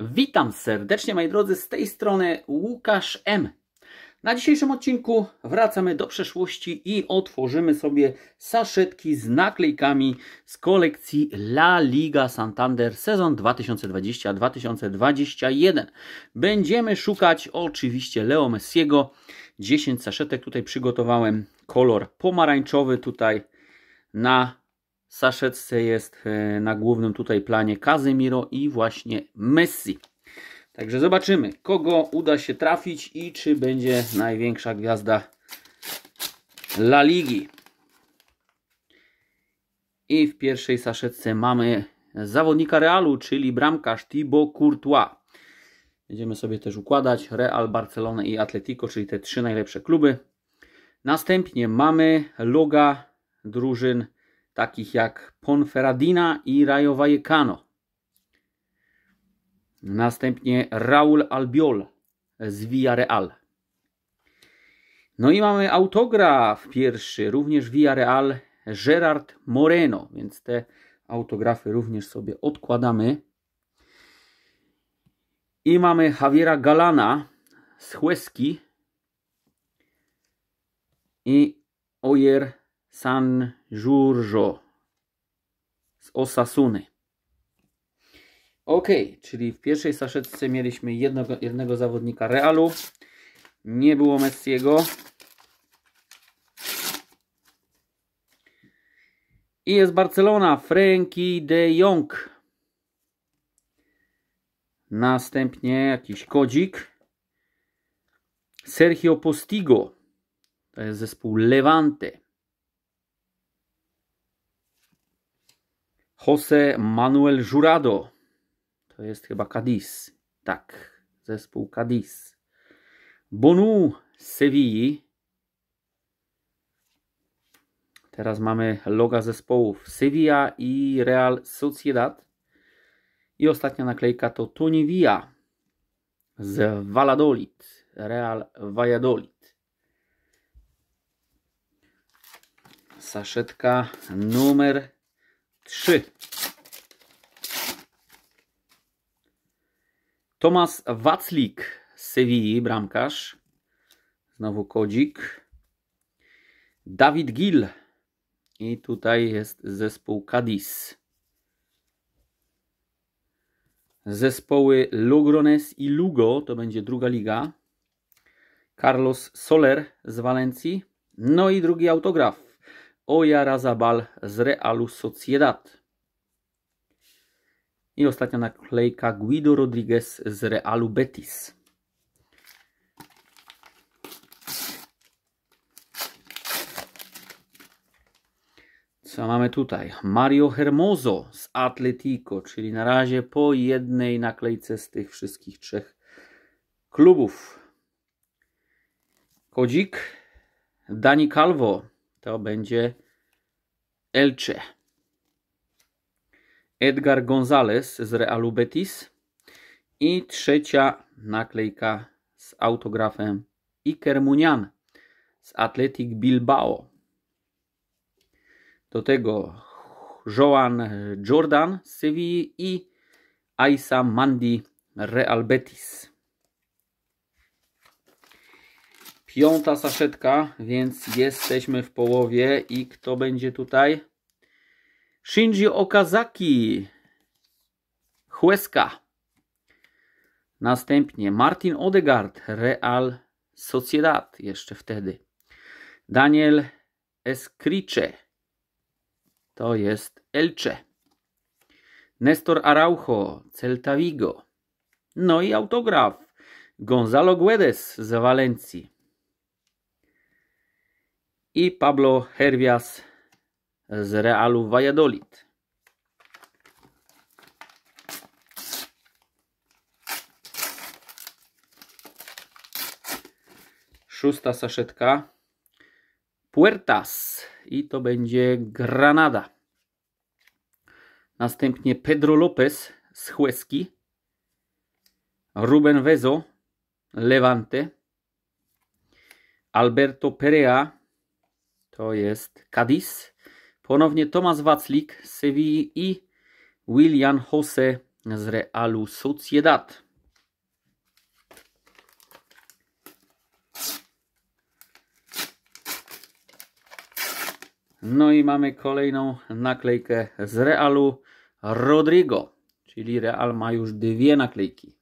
Witam serdecznie moi drodzy, z tej strony Łukasz M. Na dzisiejszym odcinku wracamy do przeszłości i otworzymy sobie saszetki z naklejkami z kolekcji La Liga Santander sezon 2020-2021. Będziemy szukać oczywiście Leo Messiego. 10 saszetek tutaj przygotowałem kolor pomarańczowy tutaj na saszeczce jest e, na głównym tutaj planie Kazemiro i właśnie Messi. Także zobaczymy, kogo uda się trafić i czy będzie największa gwiazda La Ligi. I w pierwszej saszetce mamy zawodnika Realu, czyli bramkarz Thibaut Courtois. Będziemy sobie też układać Real, Barcelona i Atletico, czyli te trzy najlepsze kluby. Następnie mamy loga drużyn takich jak Ponferradina i Rayo Vallecano. Następnie Raul Albiol z Villarreal. No i mamy autograf pierwszy, również Villarreal, Gerard Moreno, więc te autografy również sobie odkładamy. I mamy Javiera Galana z Hueski i Oyer San Giorgio z Osasuny. Ok, czyli w pierwszej saszetce mieliśmy jednego, jednego zawodnika Realu. Nie było Messiego. I jest Barcelona, Frankie de Jong. Następnie jakiś kodzik. Sergio Postigo. To jest zespół Levante. Jose Manuel Jurado. To jest chyba Cadiz. Tak, zespół Cadiz. Bonu Sevilla. Teraz mamy loga zespołów Sevilla i Real Sociedad. I ostatnia naklejka to Tony Villa z Valladolid. Real Valladolid. Saszetka numer 3. Tomasz Waclik z Sewilli, bramkarz. Znowu kodzik. Dawid Gil. I tutaj jest zespół Cadiz. Zespoły Logrones i Lugo, to będzie druga liga. Carlos Soler z Walencji. No i drugi autograf. Oyarzabal z Realu Sociedad. I ostatnia naklejka Guido Rodriguez z Realu Betis. Co mamy tutaj? Mario Hermoso z Atletico, czyli na razie po jednej naklejce z tych wszystkich trzech klubów. Kodzik, Dani Calvo to będzie Elche. Edgar Gonzalez z Realu Betis. I trzecia naklejka z autografem Iker Munian z Athletic Bilbao. Do tego Joan Jordan z Sevilla i Aisa Mandi Real Betis. Piąta saszetka, więc jesteśmy w połowie. I kto będzie tutaj? Shinji Okazaki. chłeska. Następnie Martin Odegaard, Real Sociedad jeszcze wtedy. Daniel Escriche, To jest Elche. Nestor Araujo, Celta Vigo. No i autograf Gonzalo Guedes z Walencji i Pablo Hervias z Realu Valladolid. Szósta saszetka. Puertas i to będzie Granada. Następnie Pedro Lopez z Chłeski. Ruben Vezo Levante. Alberto Perea to jest Cadiz. Ponownie Tomasz Waclik z Sewilli i William Jose z Realu Sociedad. No i mamy kolejną naklejkę z Realu Rodrigo, czyli Real ma już dwie naklejki.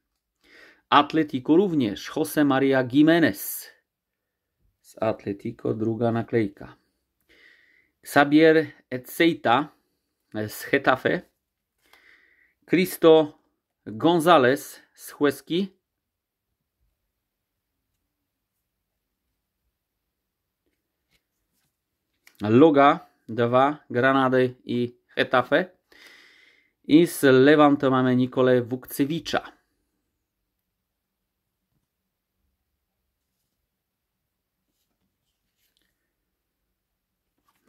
Atletico również, Jose Maria Jimenez z Atletico druga naklejka. Sabier Etzeita e, z Hetafe, Cristo González z Hueski, Loga 2 Granady i Hetafe i z Lewanto mamy Nikolę Wukcywicza.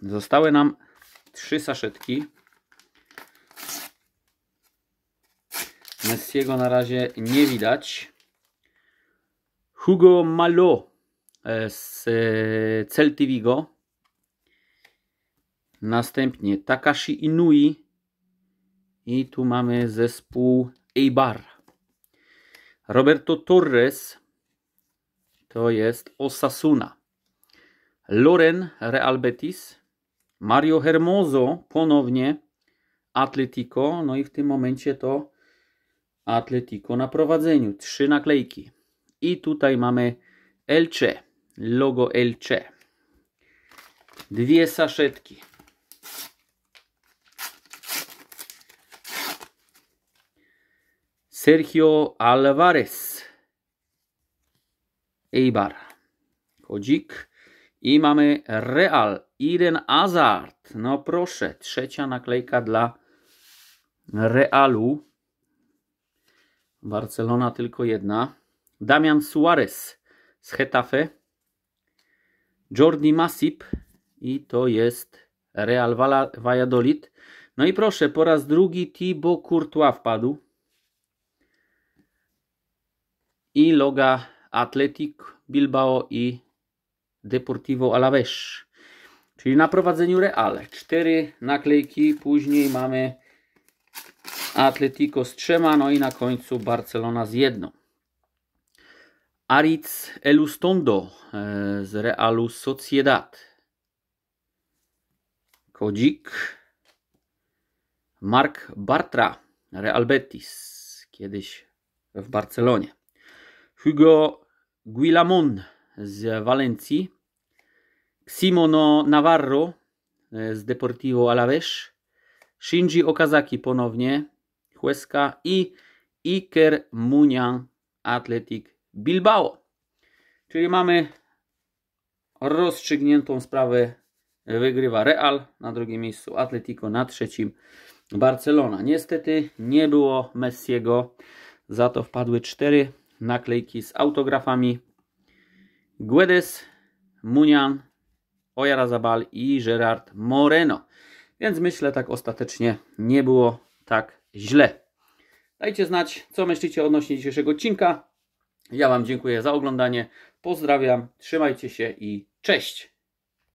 Zostały nam trzy saszetki. Messiego na razie nie widać. Hugo Malo e, z e, Celty Vigo. Następnie Takashi Inui. I tu mamy zespół Eibar. Roberto Torres to jest Osasuna. Loren Real Betis. Mario Hermoso ponownie Atletico, no i w tym momencie to Atletico na prowadzeniu. Trzy naklejki. I tutaj mamy Elche, logo Elche. Dwie saszetki. Sergio Alvarez. Eibar. Kodzik. I mamy Real, Eden Hazard. No proszę, trzecia naklejka dla Realu. Barcelona tylko jedna. Damian Suarez z Hetafe. Jordi Masip i to jest Real Valladolid. No i proszę, po raz drugi Thibaut Courtois wpadł. I loga Atletic Bilbao i Deportivo Alavés. Czyli na prowadzeniu Reale. Cztery naklejki, później mamy Atletico z trzema, no i na końcu Barcelona z jedną. Ariz Elustondo e, z Realu Sociedad. Kodzik. Mark Bartra, Real Betis, kiedyś w Barcelonie. Hugo Guillamon, z Walencji, Simono Navarro e, z Deportivo Alavés, Shinji Okazaki ponownie, Huesca i Iker Munian Atletic Bilbao. Czyli mamy rozstrzygniętą sprawę. E, wygrywa Real na drugim miejscu, Atletico na trzecim, Barcelona. Niestety nie było Messiego, za to wpadły cztery naklejki z autografami Guedes, Munian, Ojarazabal i Gerard Moreno. Więc myślę, tak ostatecznie nie było tak źle. Dajcie znać, co myślicie odnośnie dzisiejszego odcinka. Ja Wam dziękuję za oglądanie. Pozdrawiam, trzymajcie się i cześć!